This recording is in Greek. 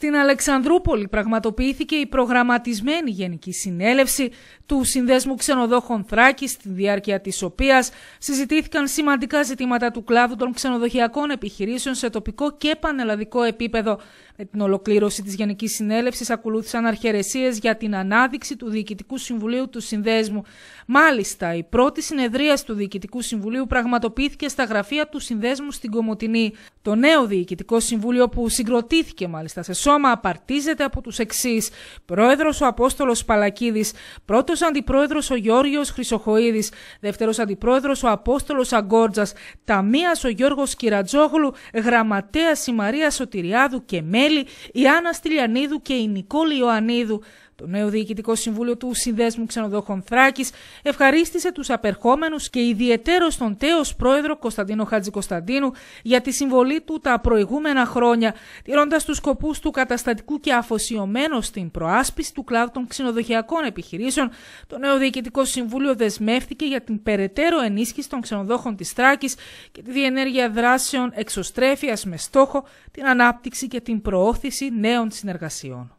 Στην Αλεξανδρούπολη πραγματοποιήθηκε η προγραμματισμένη Γενική Συνέλευση του Συνδέσμου Ξενοδόχων Θράκης, στη διάρκεια της οποίας συζητήθηκαν σημαντικά ζητήματα του κλάδου των ξενοδοχειακών επιχειρήσεων σε τοπικό και πανελλαδικό επίπεδο. Με την ολοκλήρωση της Γενικής Συνέλευσης ακολούθησαν αρχαιρεσίες για την ανάδειξη του Διοικητικού Συμβουλίου του Συνδέσμου. Μάλιστα, η πρώτη συνεδρία του Διοικητικού Συμβουλίου πραγματοποιήθηκε στα γραφεία του Συνδέσμου στην Κομοτινή, Το νέο Διοικητικό Συμβούλιο που συγκροτήθηκε μάλιστα σε σώμα απαρτίζεται από τους εξής. Πρόεδρος ο Απόστολος Παλακίδης, πρώτος αντιπρόεδρος ο Γιώργος Χρυσοχοίδης, δεύτερος αντιπρόεδρος ο Απόστολος Αγκόρτζας, ταμείας ο Γιώργος Κυρατζόγλου, γραμματέας η Μαρία Σωτηριάδου και μέλη, η Άννα Στυλιανίδου και η Νικόλη Ιωαννίδου, το νέο Διοικητικό Συμβούλιο του Συνδέσμου Ξενοδόχων Θράκης ευχαρίστησε τους απερχόμενους και ιδιαιτέρως τον τέος πρόεδρο Κωνσταντίνο Χατζη Κωνσταντίνου για τη συμβολή του τα προηγούμενα χρόνια, τηρώντας τους σκοπούς του καταστατικού και αφοσιωμένος στην προάσπιση του κλάδου των ξενοδοχειακών επιχειρήσεων. Το νέο Διοικητικό Συμβούλιο δεσμεύτηκε για την περαιτέρω ενίσχυση των ξενοδόχων της Θράκης και τη διενέργεια δράσεων εξωστρέφειας με στόχο την ανάπτυξη και την προώθηση νέων συνεργασιών.